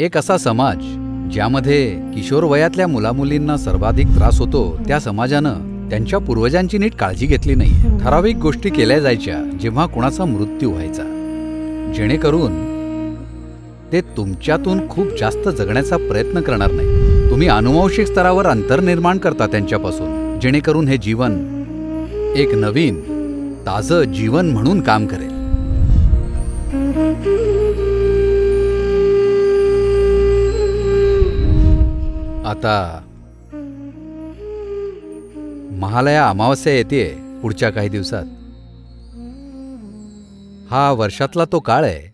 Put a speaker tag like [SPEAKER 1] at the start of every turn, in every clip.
[SPEAKER 1] एक असा समाज ज्यामध्ये किशोर वयातल्या मुलामुलींना सर्वाधिक त्रास होतो त्या समाजानं त्यांच्या पूर्वजांची नीट काळजी घेतली नाही ठराविक गोष्टी केल्या जायच्या जेव्हा कुणाचा मृत्यू व्हायचा जेणेकरून ते तुमच्यातून खूप जास्त जगण्याचा प्रयत्न करणार नाही तुम्ही अनुवांशिक स्तरावर अंतर निर्माण करता त्यांच्यापासून जेणेकरून हे जीवन एक नवीन ताजं जीवन म्हणून काम करेल आता महालया अमावस्या येते पुढच्या काही दिवसात हा वर्षातला तो काळ आहे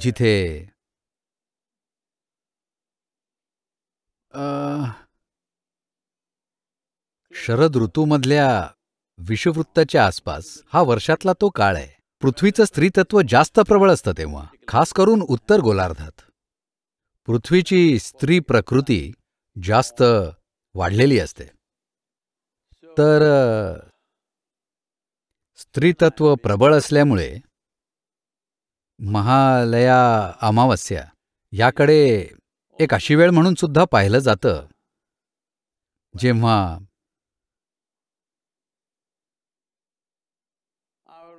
[SPEAKER 1] जिथे शरद ऋतूमधल्या विषुवृत्ताच्या आसपास हा वर्षातला तो काळ आहे पृथ्वीचं स्त्रीतत्व जास्त प्रबळ असतं तेव्हा खास करून उत्तर गोलार्धात पृथ्वीची स्त्री प्रकृती जास्त वाढलेली असते तर स्त्री तत्व प्रबळ असल्यामुळे महालया अमावस्या याकडे एक अशी वेळ म्हणून सुद्धा पाहिलं जातं जेव्हा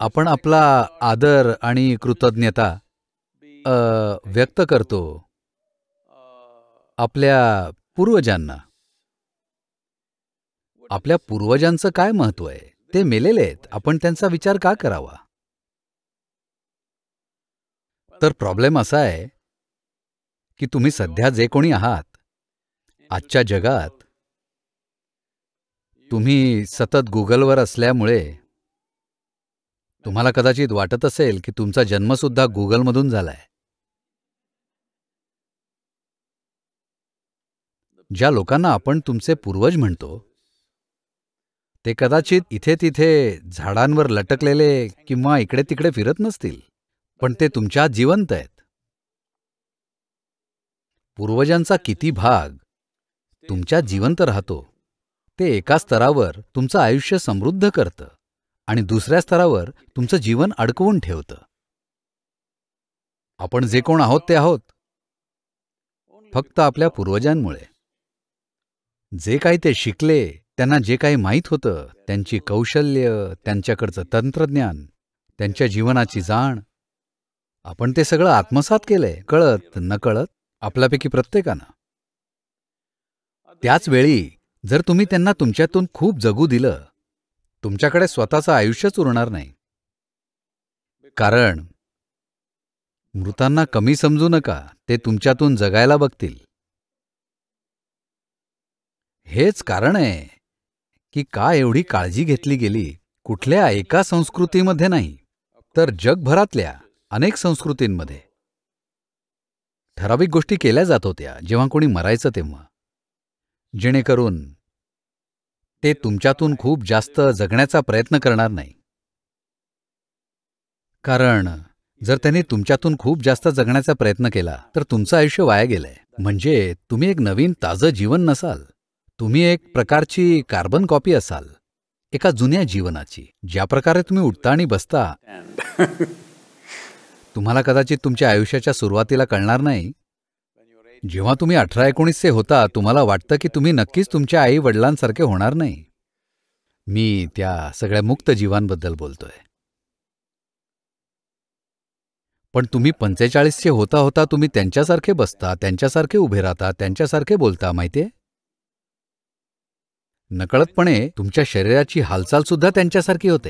[SPEAKER 1] आपण आपला आदर आणि कृतज्ञता व्यक्त करतो आपल्या पूर्वजांना आपल्या पूर्वजांचं काय महत्व आहे ते मेलेले आहेत आपण त्यांचा विचार का करावा तर प्रॉब्लेम असा आहे की तुम्ही सध्या जे कोणी आहात आजच्या जगात तुम्ही सतत गुगलवर असल्यामुळे तुम्हाला कदाचित वाटत असेल की तुमचा जन्मसुद्धा गुगलमधून झालाय ज्या लोकांना आपण तुमचे पूर्वज म्हणतो ते कदाचित इथे तिथे झाडांवर लटकलेले किंवा इकडे तिकडे फिरत नसतील पण ते तुमच्या जिवंत आहेत पूर्वजांचा किती भाग तुमच्या जिवंत राहतो ते एका स्तरावर तुमचं आयुष्य समृद्ध करतं आणि दुसऱ्या स्तरावर तुमचं जीवन अडकवून ठेवतं आपण जे कोण आहोत ते आहोत फक्त आपल्या पूर्वजांमुळे जे काही ते शिकले त्यांना जे काही माहीत होतं त्यांची कौशल्य त्यांच्याकडचं तंत्रज्ञान त्यांच्या जीवनाची जाण आपण ते सगळं आत्मसात केलंय कळत नकळत आपल्यापैकी प्रत्येकानं त्याच वेळी जर तुम्ही त्यांना तुमच्यातून खूप जगू दिलं तुमच्याकडे स्वतःचं आयुष्यच उरणार नाही कारण मृतांना कमी समजू नका ते तुमच्यातून जगायला बघतील हेच कारण आहे की का एवढी काळजी घेतली गेली कुठल्या एका संस्कृतीमध्ये नाही तर जगभरातल्या अनेक संस्कृतींमध्ये ठराविक गोष्टी केल्या जात होत्या जेव्हा कोणी मरायचं तेव्हा जेणेकरून ते तुमच्यातून खूप जास्त जगण्याचा प्रयत्न करणार नाही कारण जर त्यांनी तुमच्यातून खूप जास्त जगण्याचा प्रयत्न केला तर तुमचं आयुष्य वाया गेलंय म्हणजे तुम्ही एक नवीन ताजं जीवन नसाल तुम्ही एक प्रकारची कार्बन कॉपी असाल एका जुन्या जीवनाची ज्या प्रकारे तुम्ही उठता आणि बसता तुम्हाला कदाचित तुमच्या आयुष्याच्या सुरुवातीला कळणार नाही जेव्हा तुम्ही अठरा एकोणीसचे होता तुम्हाला वाटतं की तुम्ही नक्कीच तुमच्या आई वडिलांसारखे होणार नाही मी त्या सगळ्या मुक्त जीवांबद्दल बोलतोय पण तुम्ही पंचेचाळीसचे होता होता तुम्ही त्यांच्यासारखे बसता त्यांच्यासारखे उभे राहता त्यांच्यासारखे बोलता माहितीये नकळतपणे तुमच्या शरीराची हालचाल सुद्धा त्यांच्यासारखी होते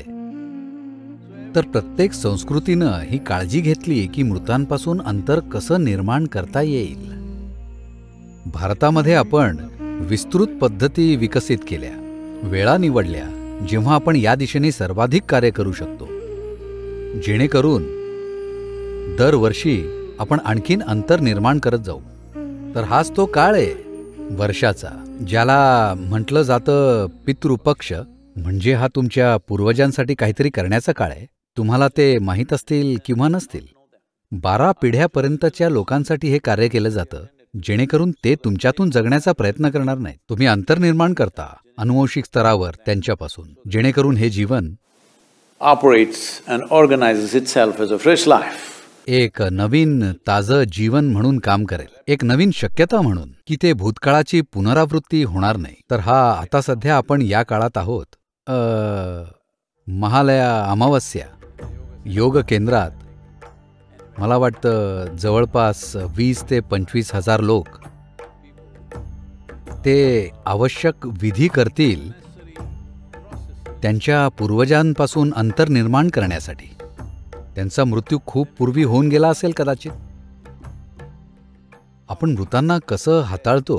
[SPEAKER 1] तर प्रत्येक संस्कृतीनं ही काळजी घेतली की मृतांपासून अंतर कसं निर्माण करता येईल भारतामध्ये आपण विस्तृत पद्धती विकसित केल्या वेळा निवडल्या जेव्हा आपण या दिशेने सर्वाधिक कार्य करू शकतो जेणेकरून दरवर्षी आपण आणखीन अंतर निर्माण करत जाऊ तर हाच तो काळ आहे वर्षाचा ज्याला म्हटलं जातं पितृपक्ष म्हणजे हा तुमच्या पूर्वजांसाठी काहीतरी करण्याचा काळ आहे तुम्हाला ते माहीत असतील किंवा नसतील बारा पिढ्यापर्यंतच्या लोकांसाठी हे कार्य केलं जातं जेणेकरून ते तुमच्यातून जगण्याचा प्रयत्न करणार नाही तुम्ही अंतर्निर्माण करता अनुवंशिक स्तरावर त्यांच्यापासून जेणेकरून हे जीवन operates and organises itself as a fresh life एक नवीन ताजं जीवन म्हणून काम करेल एक नवीन शक्यता म्हणून की ते भूतकाळाची पुनरावृत्ती होणार नाही तर हा आता सध्या आपण या काळात आहोत महालया अमावस्या योग केंद्रात मला वाटतं जवळपास वीस ते पंचवीस हजार लोक ते आवश्यक विधी करतील त्यांच्या पूर्वजांपासून अंतर निर्माण करण्यासाठी त्यांचा मृत्यू खूप पूर्वी होऊन गेला असेल कदाचित आपण मृतांना कसं हाताळतो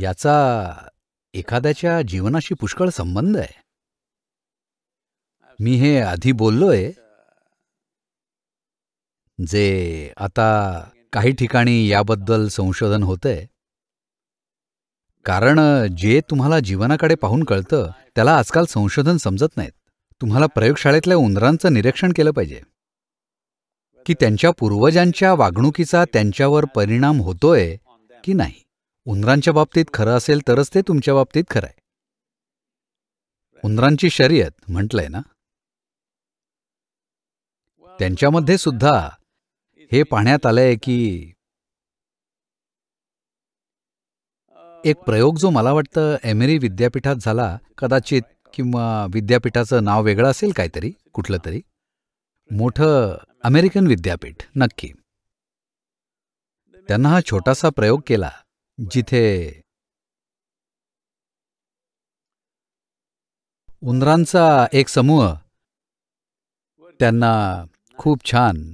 [SPEAKER 1] याचा एखाद्याच्या जीवनाशी पुष्कळ संबंध आहे मी हे आधी बोललोय जे आता काही ठिकाणी याबद्दल संशोधन होतंय कारण जे तुम्हाला जीवनाकडे पाहून कळतं त्याला आजकाल संशोधन समजत नाहीत तुम्हाला प्रयोगशाळेतल्या उंदरांचं निरीक्षण केलं पाहिजे की त्यांच्या पूर्वजांच्या वागणुकीचा त्यांच्यावर परिणाम होतोय की नाही उंदरांच्या बाबतीत खरं असेल तरच ते तुमच्या बाबतीत खरं आहे उंदरांची शर्यत म्हटलंय ना त्यांच्यामध्ये सुद्धा हे पाहण्यात आलंय की एक प्रयोग जो मला वाटतं एमेरी विद्यापीठात झाला कदाचित किंवा विद्यापीठाचं नाव वेगळं असेल काहीतरी कुठलं तरी मोठं अमेरिकन विद्यापीठ नक्की त्यांना हा छोटासा प्रयोग केला जिथे उंदरांचा एक समूह त्यांना खूप छान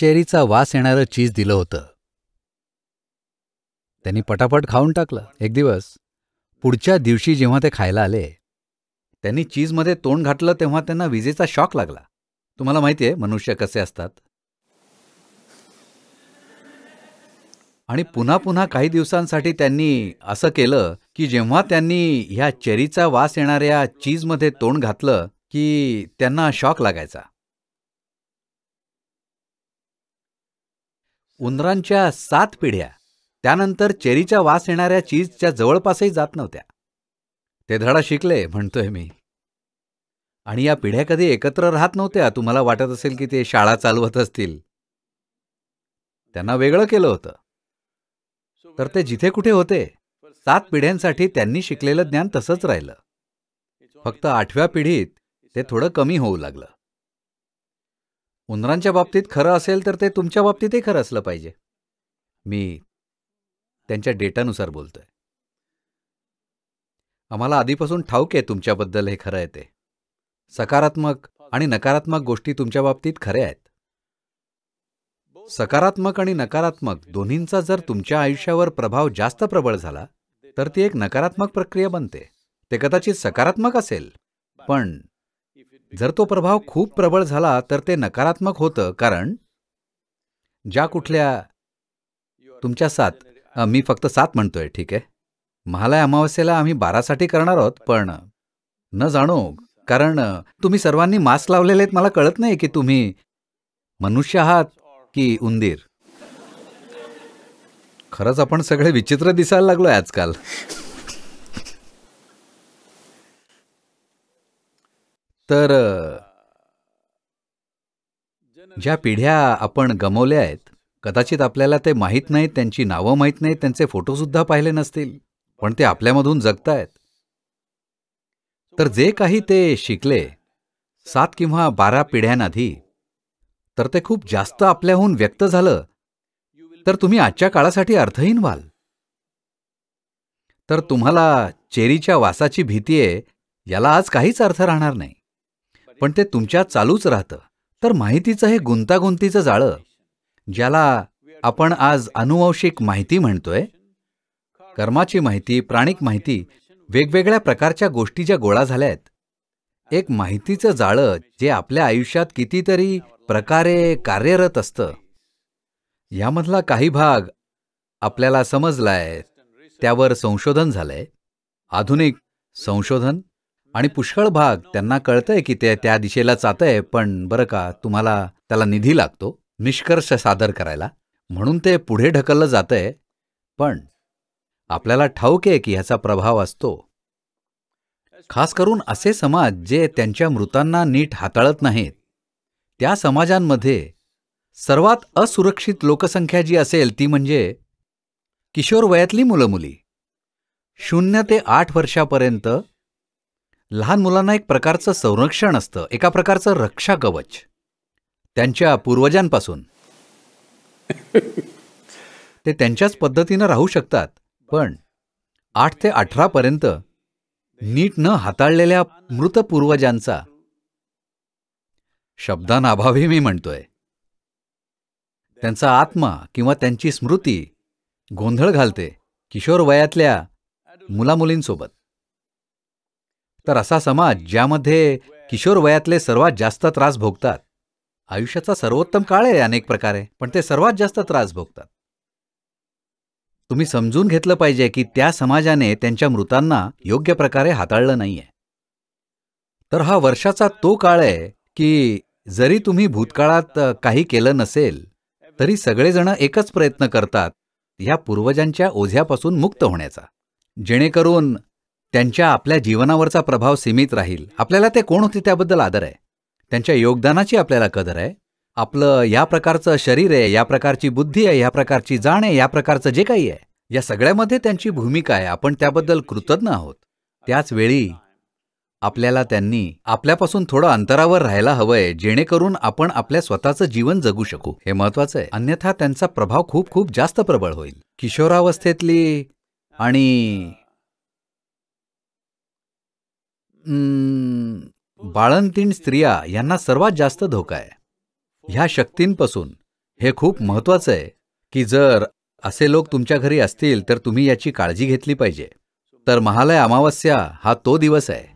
[SPEAKER 1] चेरीचा वास येणारं चीज दिलं होतं त्यांनी पटापट खाऊन टाकलं एक दिवस पुढच्या दिवशी जेव्हा ते खायला आले त्यांनी चीजमध्ये तोंड घातलं तेव्हा त्यांना विजेचा शॉक लागला तुम्हाला माहिती आहे मनुष्य कसे असतात आणि पुन्हा पुन्हा काही दिवसांसाठी त्यांनी असं केलं की जेव्हा त्यांनी ह्या चेरीचा वास येणाऱ्या चीजमध्ये तोंड घातलं की त्यांना शॉक लागायचा उंदरांच्या सात पिढ्या त्यानंतर चेरीच्या वास येणाऱ्या चीजच्या जवळपासही जात नव्हत्या ते धडा शिकले म्हणतोय मी आणि या पिढ्या कधी एकत्र राहत नव्हत्या तुम्हाला वाटत असेल की ते शाळा चालवत असतील त्यांना वेगळं केलं होतं तर ते जिथे कुठे होते सात पिढ्यांसाठी त्यांनी शिकलेलं ज्ञान तसंच राहिलं फक्त आठव्या पिढीत ते थोडं कमी होऊ लागलं उंदरांच्या बाबतीत खरं असेल तर ते तुमच्या बाबतीतही खरं असलं पाहिजे मी त्यांच्या डेटानुसार बोलतोय आम्हाला आधीपासून ठाऊक आहे तुमच्याबद्दल हे खरं आहे ते सकारात्मक आणि नकारात्मक गोष्टी तुमच्या बाबतीत खऱ्या आहेत सकारात्मक आणि नकारात्मक दोन्हींचा जर तुमच्या आयुष्यावर प्रभाव जास्त प्रबळ झाला तर ती एक नकारात्मक प्रक्रिया बनते ते कदाचित सकारात्मक असेल पण जर तो प्रभाव खूप प्रबळ झाला तर ते नकारात्मक होतं कारण ज्या कुठल्या तुमच्या साथ मी फक्त सात म्हणतोय ठीक आहे महालय अमावस्येला आम्ही बारासाठी करणार आहोत पण न जाणो कारण तुम्ही सर्वांनी मास्क लावलेले आहेत मला कळत नाही की तुम्ही मनुष्य आहात की उंदीर खरंच आपण सगळे विचित्र दिसायला लागलोय आजकाल तर ज्या पिढ्या आपण गमवल्या आहेत कदाचित आपल्याला ते माहीत नाहीत त्यांची नावं माहीत नाहीत त्यांचे फोटोसुद्धा पाहिले नसतील पण ते आपल्यामधून जगतायत तर जे काही ते शिकले सात किंवा बारा पिढ्यांआधी तर ते खूप जास्त आपल्याहून व्यक्त झालं तर तुम्ही आजच्या काळासाठी अर्थहीन व्हाल तर तुम्हाला चेरीच्या वासाची भीती आहे याला आज काहीच अर्थ राहणार नाही पण ते तुमच्या चालूच राहतं तर माहितीचं हे गुंतागुंतीचं जाळं ज्याला आपण आज अनुवंशिक माहिती म्हणतोय कर्माची माहिती प्राणिक माहिती वेगवेगळ्या प्रकारच्या गोष्टी ज्या गोळा झाल्या आहेत एक माहितीचं जाळं जे आपल्या आयुष्यात कितीतरी प्रकारे कार्यरत असतं यामधला काही भाग आपल्याला समजलाय त्यावर संशोधन झालंय आधुनिक संशोधन आणि पुष्कळ भाग त्यांना कळतंय की ते त्या दिशेला जात आहे पण बरं का तुम्हाला त्याला निधी लागतो निष्कर्ष सादर करायला म्हणून ते पुढे ढकललं जातंय पण आपल्याला ठाऊक आहे की ह्याचा प्रभाव असतो खास करून असे समाज जे त्यांच्या मृतांना नीट हाताळत नाहीत त्या समाजांमध्ये सर्वात असुरक्षित लोकसंख्या जी असेल ती म्हणजे किशोर वयातली मुलं मुली शून्य ते आठ वर्षापर्यंत लहान मुलांना एक प्रकारचं संरक्षण असतं एका प्रकारचं रक्षा कवच त्यांच्या पूर्वजांपासून ते त्यांच्याच पद्धतीनं राहू शकतात पण आठ ते अठरापर्यंत नीट न हाताळलेल्या मृत पूर्वजांचा शब्दांअभावी मी म्हणतोय त्यांचा आत्मा किंवा त्यांची स्मृती गोंधळ घालते किशोर वयातल्या मुलामुलींसोबत तर असा समाज ज्यामध्ये किशोर वयातले सर्वात जास्त त्रास भोगतात आयुष्याचा सर्वोत्तम काळ आहे अनेक प्रकारे पण ते सर्वात जास्त त्रास भोगतात तुम्ही समजून घेतलं पाहिजे की त्या समाजाने त्यांच्या मृतांना योग्य प्रकारे हाताळलं नाहीये तर हा वर्षाचा तो काळ आहे की जरी तुम्ही भूतकाळात काही केलं नसेल तरी सगळेजण एकच प्रयत्न करतात या पूर्वजांच्या ओझ्यापासून मुक्त होण्याचा जेणेकरून त्यांच्या आपल्या जीवनावरचा प्रभाव सीमित राहील आपल्याला ते कोण होते त्याबद्दल आदर आहे त्यांच्या योगदानाची आपल्याला कदर आहे आपलं या प्रकारचं शरीर आहे या प्रकारची बुद्धी आहे या प्रकारची जाण आहे या प्रकारचं जे काही आहे या सगळ्यामध्ये त्यांची भूमिका आहे आपण त्याबद्दल कृतज्ञ आहोत त्याच वेळी आपल्याला त्यांनी आपल्यापासून थोडं अंतरावर राहायला हवंय जेणेकरून आपण आपल्या स्वतःचं जीवन जगू शकू हे महत्वाचं आहे अन्यथा त्यांचा प्रभाव खूप खूप जास्त प्रबळ होईल किशोरावस्थेतली आणि बाळंतीण स्त्रिया यांना सर्वात जास्त धोका आहे ह्या शक्तींपासून हे खूप महत्वाचं आहे की जर असे लोक तुमच्या घरी असतील तर तुम्ही याची काळजी घेतली पाहिजे तर महालय अमावस्या हा तो दिवस आहे